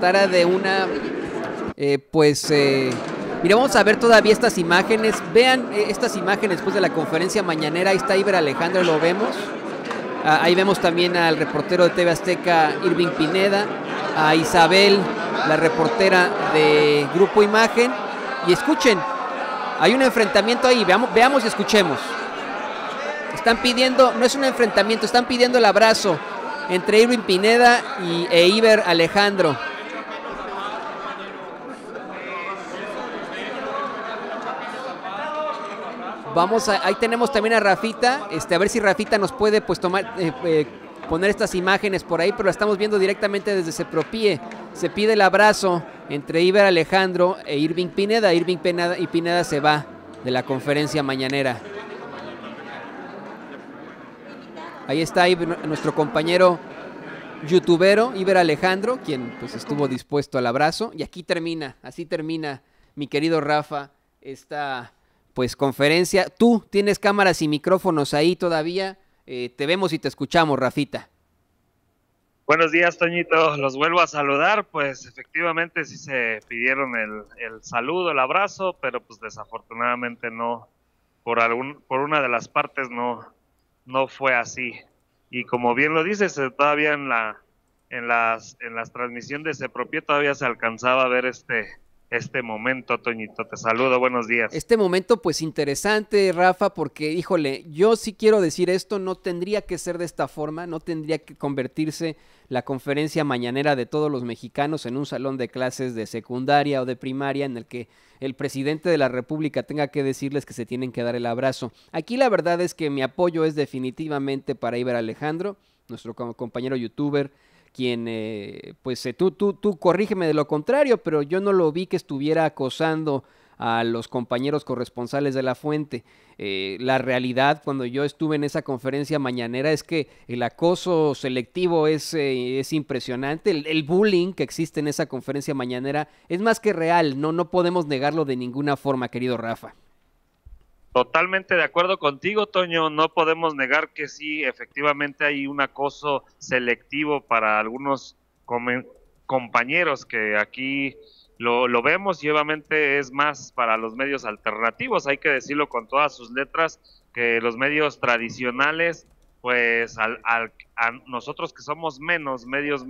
de una, eh, pues... Eh, mira, vamos a ver todavía estas imágenes. Vean eh, estas imágenes después de la conferencia mañanera. Ahí está Iber Alejandro, lo vemos. Ah, ahí vemos también al reportero de TV Azteca, Irving Pineda. A Isabel, la reportera de Grupo Imagen. Y escuchen, hay un enfrentamiento ahí. Veamos, veamos y escuchemos. Están pidiendo, no es un enfrentamiento, están pidiendo el abrazo entre Irving Pineda y, e Iber Alejandro. Vamos ahí tenemos también a Rafita, este, a ver si Rafita nos puede pues tomar, eh, eh, poner estas imágenes por ahí, pero la estamos viendo directamente desde Sepropie. Se pide el abrazo entre Iber Alejandro e Irving Pineda. Irving Pineda y Pineda se va de la conferencia mañanera. Ahí está nuestro compañero youtubero Iber Alejandro, quien pues estuvo dispuesto al abrazo. Y aquí termina, así termina mi querido Rafa, esta pues conferencia. Tú tienes cámaras y micrófonos ahí todavía. Eh, te vemos y te escuchamos, Rafita. Buenos días, Toñito. Los vuelvo a saludar. Pues efectivamente sí se pidieron el, el, saludo, el abrazo, pero pues desafortunadamente no, por, algún, por una de las partes no, no fue así. Y como bien lo dices, eh, todavía en la, en las, en las transmisiones de Sepropié todavía se alcanzaba a ver este, este momento, Toñito. Te saludo, buenos días. Este momento, pues interesante, Rafa, porque, híjole, yo sí quiero decir esto, no tendría que ser de esta forma, no tendría que convertirse la conferencia mañanera de todos los mexicanos en un salón de clases de secundaria o de primaria en el que el presidente de la República tenga que decirles que se tienen que dar el abrazo. Aquí la verdad es que mi apoyo es definitivamente para Iber Alejandro, nuestro compañero youtuber, quien, eh, pues eh, tú, tú, tú corrígeme de lo contrario, pero yo no lo vi que estuviera acosando a los compañeros corresponsales de la fuente. Eh, la realidad cuando yo estuve en esa conferencia mañanera es que el acoso selectivo es, es impresionante, el, el, bullying que existe en esa conferencia mañanera es más que real, no, no podemos negarlo de ninguna forma, querido Rafa. Totalmente de acuerdo contigo, Toño. No podemos negar que sí, efectivamente hay un acoso selectivo para algunos compañeros que aquí lo, vemos y obviamente es más para los medios alternativos, hay que decirlo con todas sus letras, que los medios tradicionales, pues a nosotros que somos menos medios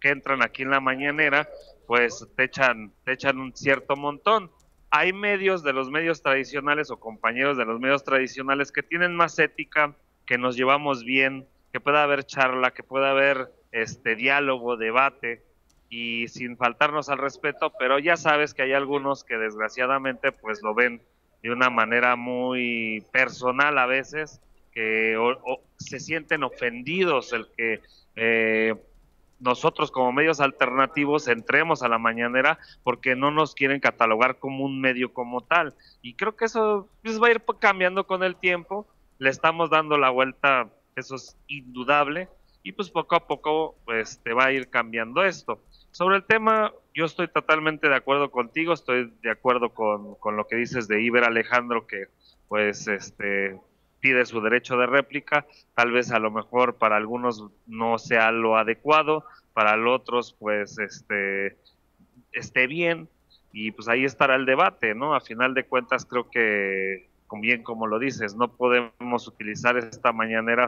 que entran aquí en la mañanera, pues te echan, te echan un cierto montón hay medios de los medios tradicionales o compañeros de los medios tradicionales que tienen más ética, que nos llevamos bien, que pueda haber charla, que pueda haber este diálogo, debate y sin faltarnos al respeto, pero ya sabes que hay algunos que desgraciadamente pues lo ven de una manera muy personal a veces, que o, se sienten ofendidos el que eh, nosotros como medios alternativos entremos a la mañanera porque no nos quieren catalogar como un medio como tal. Y creo que eso pues, va a ir cambiando con el tiempo. Le estamos dando la vuelta, eso es indudable. Y pues poco a poco pues, te va a ir cambiando esto. Sobre el tema, yo estoy totalmente de acuerdo contigo, estoy de acuerdo con, con lo que dices de Iber Alejandro, que pues este pide su derecho de réplica, tal vez a lo mejor para algunos no sea lo adecuado, para los otros pues este esté bien y pues ahí estará el debate, ¿no? A final de cuentas creo que bien como lo dices, no podemos utilizar esta mañanera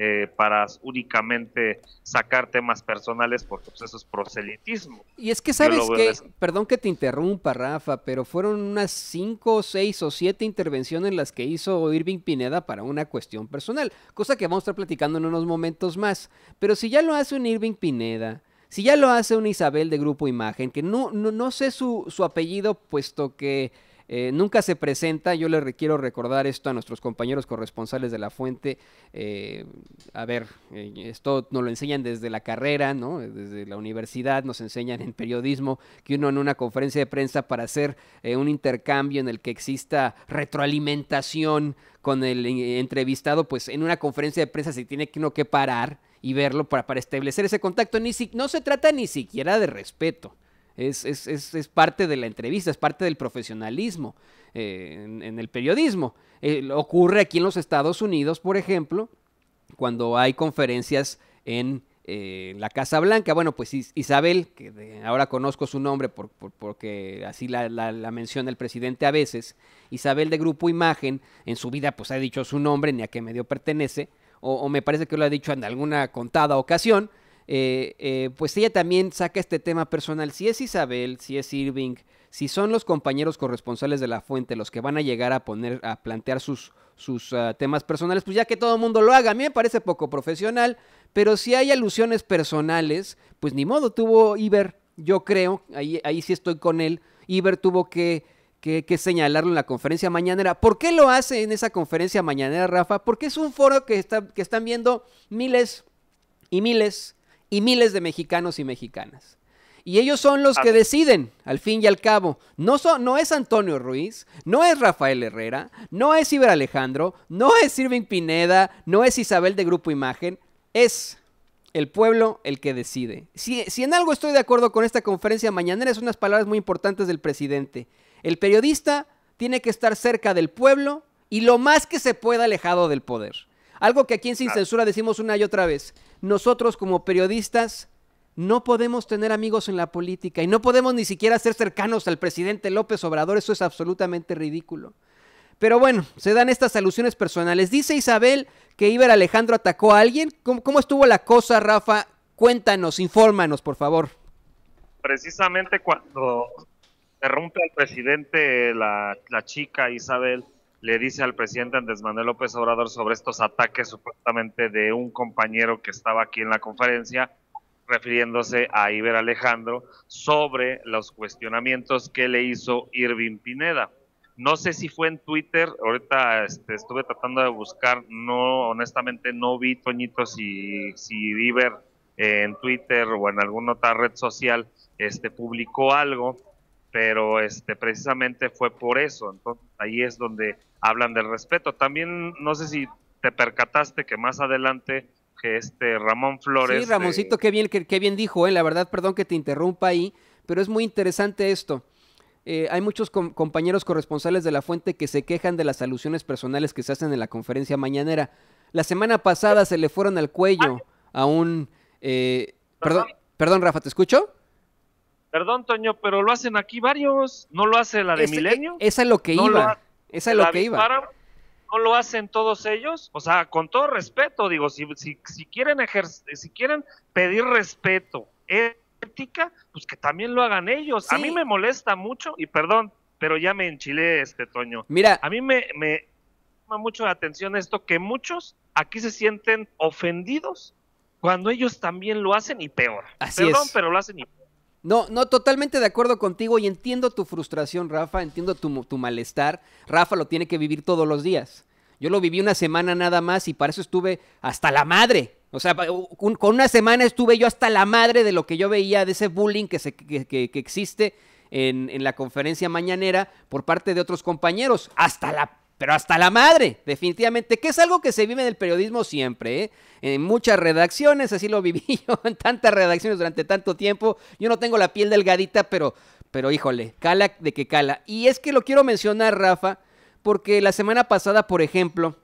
eh, para únicamente sacar temas personales, porque pues, eso es proselitismo. Y es que sabes que, perdón que te interrumpa, Rafa, pero fueron unas cinco, seis o siete intervenciones las que hizo Irving Pineda para una cuestión personal, cosa que vamos a estar platicando en unos momentos más. Pero si ya lo hace un Irving Pineda, si ya lo hace una Isabel de Grupo Imagen, que no, no, sé su, su apellido, puesto que eh, nunca se presenta, yo le quiero recordar esto a nuestros compañeros corresponsales de la fuente. Eh, a ver, eh, esto nos lo enseñan desde la carrera, ¿no? Desde la universidad, nos enseñan en periodismo que uno en una conferencia de prensa para hacer un intercambio en el que exista retroalimentación con el entrevistado, pues en una conferencia de prensa se tiene que uno que parar y verlo para, para establecer ese contacto. Ni no se trata ni siquiera de respeto. Es, es, es, parte de la entrevista, es parte del profesionalismo eh, en, el periodismo. Eh, ocurre aquí en los Estados Unidos, por ejemplo, cuando hay conferencias en eh, la Casa Blanca. Bueno, pues Isabel, que ahora conozco su nombre porque así la, la, menciona el presidente a veces, Isabel de Grupo Imagen, en su vida pues ha dicho su nombre, ni a qué medio pertenece, o me parece que lo ha dicho en alguna contada ocasión, eh, eh, pues ella también saca este tema personal. Si es Isabel, si es Irving, si son los compañeros corresponsales de la fuente los que van a llegar a poner, a plantear sus, sus ah, temas personales, pues ya que todo el mundo lo haga, a mí me parece poco profesional, pero si hay alusiones personales, pues ni modo, tuvo Iber, yo creo, ahí, ahí sí estoy con él, Iber tuvo que, señalarlo en la conferencia mañanera. ¿Por qué lo hace en esa conferencia mañanera, Rafa? Porque es un foro que, está, que están viendo miles y miles y miles de mexicanos y mexicanas. Y ellos son los que deciden, al fin y al cabo. No, es Antonio Ruiz, no es Rafael Herrera, no es Iber Alejandro, no es Irving Pineda, no es Isabel de Grupo Imagen, es el pueblo el que decide. Si, en algo estoy de acuerdo con esta conferencia mañana es unas palabras muy importantes del presidente. El periodista tiene que estar cerca del pueblo y lo más que se pueda alejado del poder. Algo que aquí en Sin Censura decimos una y otra vez. Nosotros como periodistas no podemos tener amigos en la política y no podemos ni siquiera ser cercanos al presidente López Obrador. Eso es absolutamente ridículo. Pero bueno, se dan estas alusiones personales. Dice Isabel que Iber Alejandro atacó a alguien. ¿Cómo, estuvo la cosa, Rafa? Cuéntanos, infórmanos, por favor. Precisamente cuando se rompe al presidente la, la chica Isabel, le dice al presidente Andrés Manuel López Obrador sobre estos ataques supuestamente de un compañero que estaba aquí en la conferencia, refiriéndose a Iber Alejandro, sobre los cuestionamientos que le hizo Irving Pineda. No sé si fue en Twitter, ahorita este, estuve tratando de buscar, no, honestamente no vi, Toñito, si, si Iber eh, en Twitter o en alguna otra red social este, publicó algo pero este, precisamente fue por eso, entonces ahí es donde hablan del respeto. También no sé si te percataste que más adelante que este Ramón Flores... Sí, Ramoncito, eh, qué, bien, qué, bien dijo, eh. la verdad, perdón que te interrumpa ahí, pero es muy interesante esto. Eh, hay muchos compañeros corresponsales de la fuente que se quejan de las alusiones personales que se hacen en la conferencia mañanera. La semana pasada se le fueron al cuello a un... Eh, perdón, perdón, Rafa, ¿te escucho? Perdón, Toño, pero lo hacen aquí varios. ¿No lo hace la de Milenio? E, esa es lo que iba. esa es lo que iba. ¿No lo hacen todos ellos? O sea, con todo respeto, digo, si, si, si quieren, si quieren pedir respeto, ética, pues que también lo hagan ellos. A mí me molesta mucho, y perdón, pero ya me enchilé este Toño. Mira. A mí me, llama mucho la atención esto, que muchos aquí se sienten ofendidos cuando ellos también lo hacen y peor. Perdón, pero lo hacen y peor. No, no, totalmente de acuerdo contigo y entiendo tu frustración, Rafa, entiendo tu, malestar. Rafa lo tiene que vivir todos los días. Yo lo viví una semana nada más y para eso estuve hasta la madre. O sea, con una semana estuve yo hasta la madre de lo que yo veía, de ese bullying que, se, existe en, en la conferencia mañanera por parte de otros compañeros. Hasta la pero hasta la madre, definitivamente, que es algo que se vive en el periodismo siempre, ¿eh? en muchas redacciones, así lo viví yo en tantas redacciones durante tanto tiempo, yo no tengo la piel delgadita, pero, pero híjole, cala de que cala. Y es que lo quiero mencionar, Rafa, porque la semana pasada, por ejemplo,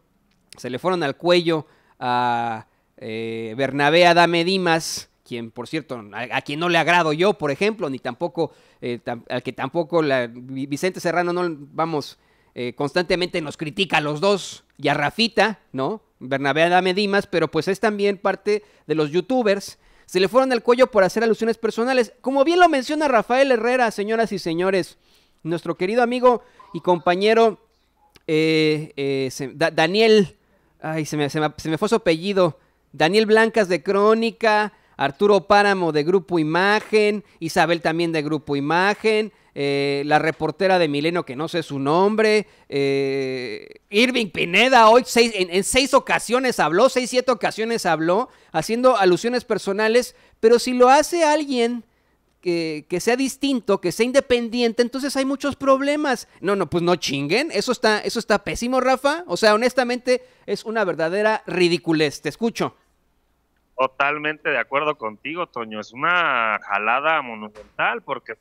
se le fueron al cuello a eh, Bernabé Adame Dimas, quien, por cierto, a, quien no le agrado yo, por ejemplo, ni tampoco, eh, al que tampoco la, Vicente Serrano, no, vamos, eh, constantemente nos critica a los dos y a Rafita, ¿no? Bernabé de Dimas, pero pues es también parte de los youtubers. Se le fueron al cuello por hacer alusiones personales. Como bien lo menciona Rafael Herrera, señoras y señores, nuestro querido amigo y compañero eh, eh, Daniel, ay, se me, se me fue su apellido, Daniel Blancas de Crónica, Arturo Páramo de Grupo Imagen, Isabel también de Grupo Imagen, eh, la reportera de Mileno que no sé su nombre, eh, Irving Pineda, hoy en, seis ocasiones habló, seis, siete ocasiones habló, haciendo alusiones personales, pero si lo hace alguien... Que, que, sea distinto, que sea independiente, entonces hay muchos problemas. No, no, pues no chinguen. Eso está, eso está pésimo, Rafa. O sea, honestamente, es una verdadera ridiculez. Te escucho. Totalmente de acuerdo contigo, Toño. Es una jalada monumental porque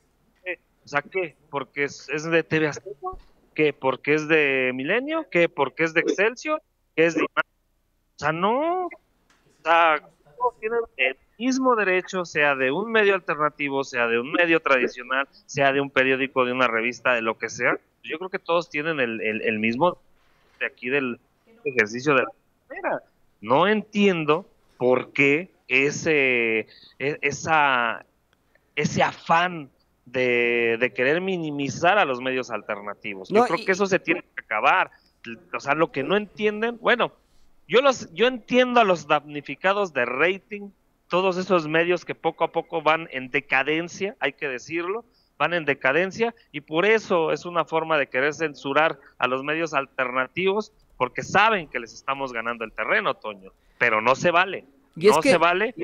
o sea, ¿qué? ¿Porque es, de TV Azteca? ¿Qué? ¿Porque es de Milenio? ¿Qué? ¿Porque es de Excelsior? ¿Qué es de O sea, no. O sea, todos tienen el mismo derecho, sea de un medio alternativo, sea de un medio tradicional, sea de un periódico, de una revista, de lo que sea. Yo creo que todos tienen el, el, mismo de aquí del ejercicio de la manera. No entiendo por qué ese, e, esa, ese afán de, querer minimizar a los medios alternativos. yo creo que eso se tiene que acabar. O sea, lo que no entienden, bueno, yo los, yo entiendo a los damnificados de rating, todos esos medios que poco a poco van en decadencia, hay que decirlo, van en decadencia y por eso es una forma de querer censurar a los medios alternativos porque saben que les estamos ganando el terreno, Toño, pero no se vale. no se vale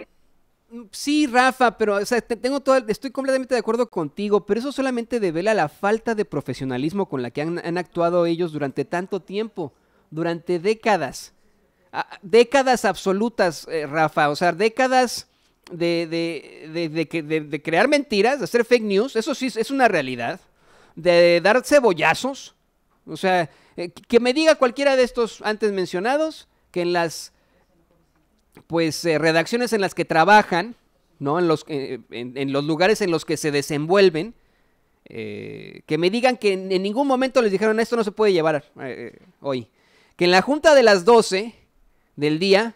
Mm, sí, Rafa, pero tengo todo, estoy completamente de acuerdo contigo, pero eso solamente devela la falta de profesionalismo con la que han, actuado ellos durante tanto tiempo, durante décadas. Ah, décadas absolutas, eh, Rafa, o sea, décadas de, de, crear mentiras, de hacer fake news, eso sí es una realidad, de dar cebollazos, o sea, eh, que me diga cualquiera de estos antes mencionados que en las pues eh, redacciones en las que trabajan, ¿no? En los, eh, en, los lugares en los que se desenvuelven, eh, que me digan que en, ningún momento les dijeron esto no se puede llevar hoy. Que en la junta de las 12 del día,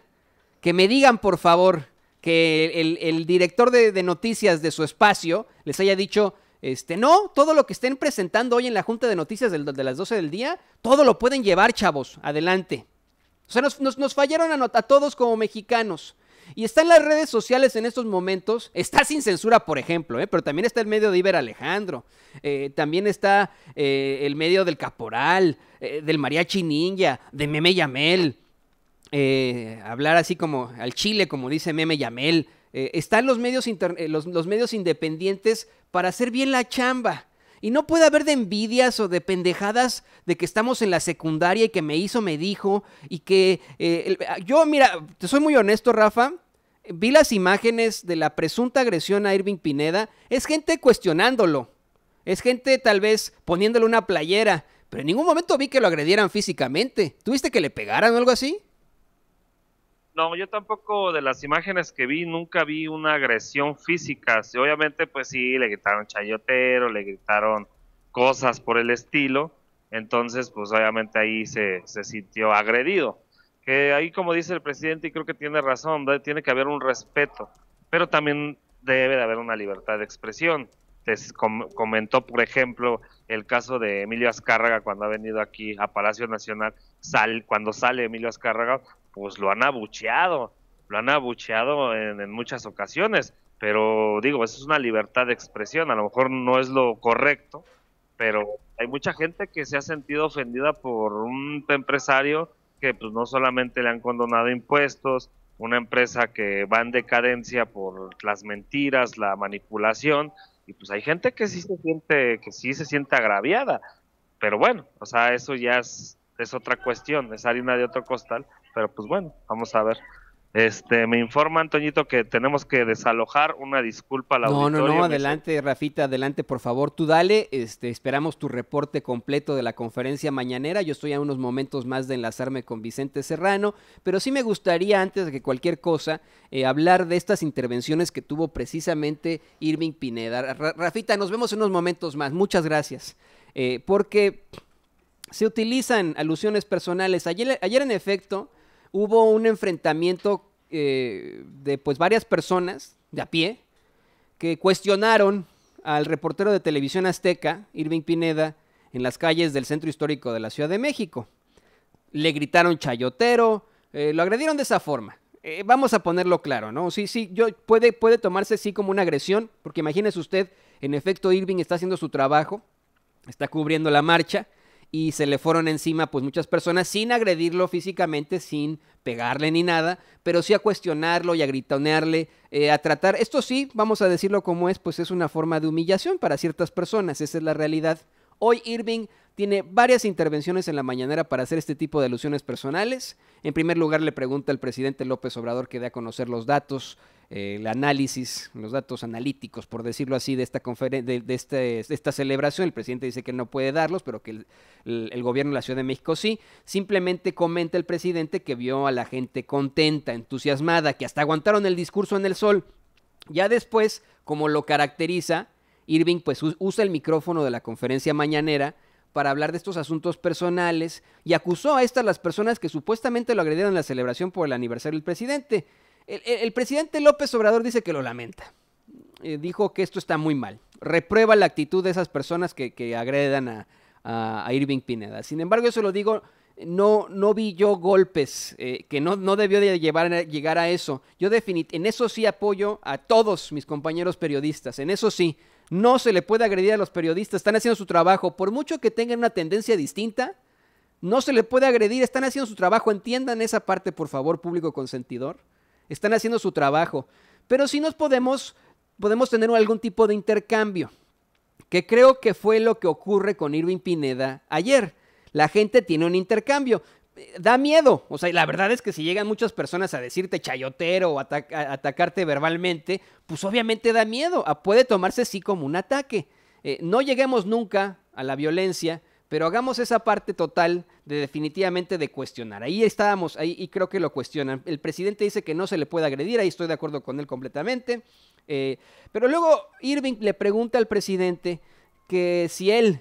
que me digan por favor que el, director de, noticias de su espacio les haya dicho, este, no, todo lo que estén presentando hoy en la junta de noticias del, de las 12 del día, todo lo pueden llevar, chavos, adelante. O sea, nos, fallaron a, todos como mexicanos. Y están en las redes sociales en estos momentos. Está sin censura, por ejemplo, ¿eh? pero también está el medio de Iber Alejandro. Eh, también está eh, el medio del Caporal, del Mariachi Ninja, de Meme Yamel. hablar así como al chile, como dice Meme Yamel. están los medios, los, los medios independientes para hacer bien la chamba. Y no puede haber de envidias o de pendejadas de que estamos en la secundaria y que me hizo, me dijo, y que eh, ah, yo, mira, te soy muy honesto, Rafa, vi las imágenes de la presunta agresión a Irving Pineda, es gente cuestionándolo, es gente tal vez poniéndole una playera, pero en ningún momento vi que lo agredieran físicamente. ¿Tuviste que le pegaran o algo así? No, yo tampoco de las imágenes que vi, nunca vi una agresión física. obviamente, pues sí, le gritaron chayotero, le gritaron cosas por el estilo. Entonces, pues obviamente ahí se, sintió agredido. Que ahí, como dice el presidente, y creo que tiene razón, tiene que haber un respeto, pero también debe de haber una libertad de expresión te este, comentó, por ejemplo, el caso de Emilio Azcárraga cuando ha venido aquí a Palacio Nacional, sal, cuando sale Emilio Azcárraga, pues lo han abucheado, lo han abucheado en, muchas ocasiones, pero digo, eso es una libertad de expresión, a lo mejor no es lo correcto, pero hay mucha gente que se ha sentido ofendida por un empresario que pues no solamente le han condonado impuestos, una empresa que va en decadencia por las mentiras, la manipulación, y pues hay gente que sí se siente, que sí se siente agraviada, pero bueno, o sea, eso ya es, es otra cuestión, es harina de otro costal, pero pues bueno, vamos a ver este, me informa Antoñito que tenemos que desalojar, una disculpa a la No, no, no, adelante, Rafita, adelante, por favor, tú dale, este, esperamos tu reporte completo de la conferencia mañanera. Yo estoy a unos momentos más de enlazarme con Vicente Serrano, pero sí me gustaría antes de que cualquier cosa eh, hablar de estas intervenciones que tuvo precisamente Irving Pineda. Rafita, nos vemos en unos momentos más. Muchas gracias. Eh, porque se utilizan alusiones personales. ayer en efecto, hubo un enfrentamiento eh, de pues varias personas de a pie que cuestionaron al reportero de televisión azteca, Irving Pineda, en las calles del centro histórico de la Ciudad de México. Le gritaron chayotero, eh, lo agredieron de esa forma. Eh, vamos a ponerlo claro, ¿no? Sí, sí, yo, puede, puede tomarse así como una agresión, porque imagínese usted, en efecto, Irving está haciendo su trabajo, está cubriendo la marcha, y se le fueron encima pues muchas personas sin agredirlo físicamente, sin pegarle ni nada, pero sí a cuestionarlo y a gritonearle, eh, a tratar, esto sí, vamos a decirlo como es, pues es una forma de humillación para ciertas personas, esa es la realidad Hoy Irving tiene varias intervenciones en la mañanera para hacer este tipo de alusiones personales. En primer lugar, le pregunta al presidente López Obrador que dé a conocer los datos, eh, el análisis, los datos analíticos, por decirlo así, de esta, este, de, esta celebración. El presidente dice que no puede darlos, pero que el, el, gobierno de la Ciudad de México sí. Simplemente comenta el presidente que vio a la gente contenta, entusiasmada, que hasta aguantaron el discurso en el sol. Ya después, como lo caracteriza, Irving pues usa el micrófono de la conferencia mañanera para hablar de estos asuntos personales y acusó a estas las personas que supuestamente lo agredieron en la celebración por el aniversario del presidente. El, presidente López Obrador dice que lo lamenta. Eh, dijo que esto está muy mal. Reprueba la actitud de esas personas que, agredan a, Irving Pineda. Sin embargo, eso lo digo, no, no vi yo golpes, eh, que no, no debió de llegar a eso. Yo en eso sí apoyo a todos mis compañeros periodistas, en eso sí. No se le puede agredir a los periodistas, están haciendo su trabajo. Por mucho que tengan una tendencia distinta, no se le puede agredir, están haciendo su trabajo. Entiendan esa parte, por favor, público consentidor. Están haciendo su trabajo. Pero si nos podemos, podemos tener algún tipo de intercambio, que creo que fue lo que ocurre con Irving Pineda ayer. La gente tiene un intercambio da miedo. O sea, la verdad es que si llegan muchas personas a decirte chayotero o atacarte verbalmente, pues obviamente da miedo. Ah, puede tomarse así como un ataque. Eh, no lleguemos nunca a la violencia, pero hagamos esa parte total de definitivamente de cuestionar. Ahí estábamos, ahí y creo que lo cuestionan. El presidente dice que no se le puede agredir, ahí estoy de acuerdo con él completamente. Eh, pero luego Irving le pregunta al presidente que si él,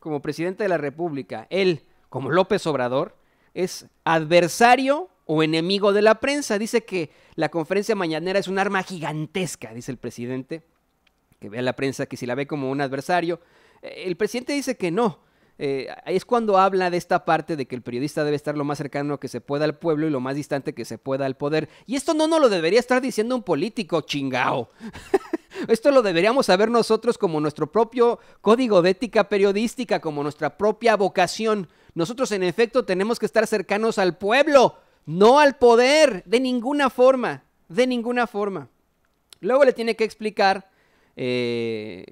como presidente de la República, él, como López Obrador, es adversario o enemigo de la prensa. Dice que la conferencia mañanera es un arma gigantesca, dice el presidente, que ve a la prensa que si la ve como un adversario. Eh, el presidente dice que no. Eh, es cuando habla de esta parte de que el periodista debe estar lo más cercano que se pueda al pueblo y lo más distante que se pueda al poder. Y esto no nos lo debería estar diciendo un político chingao. Esto lo deberíamos saber nosotros como nuestro propio código de ética periodística, como nuestra propia vocación. Nosotros en efecto tenemos que estar cercanos al pueblo, no al poder, de ninguna forma, de ninguna forma. Luego le tiene que explicar, eh,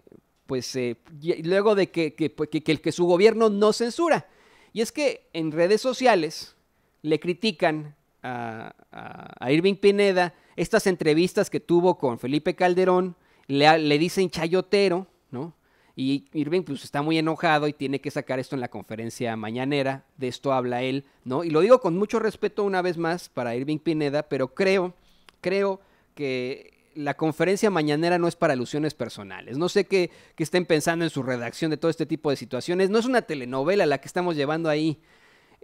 pues eh, luego de pues, que, que, que, su gobierno no censura. Y es que en redes sociales le critican a, Irving Pineda estas entrevistas que tuvo con Felipe Calderón, le dicen chayotero, ¿no? Y Irving pues está muy enojado y tiene que sacar esto en la conferencia mañanera, de esto habla él, ¿no? Y lo digo con mucho respeto una vez más para Irving Pineda, pero creo, creo que la conferencia mañanera no es para alusiones personales. No sé qué, estén pensando en su redacción de todo este tipo de situaciones. No es una telenovela la que estamos llevando ahí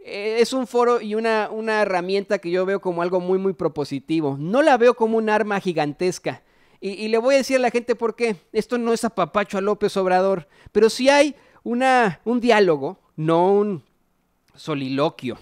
eh, es un foro y una, una, herramienta que yo veo como algo muy, muy propositivo. No la veo como un arma gigantesca. Y, le voy a decir a la gente por qué. Esto no es apapacho a López Obrador, pero sí hay una, un diálogo, no un soliloquio,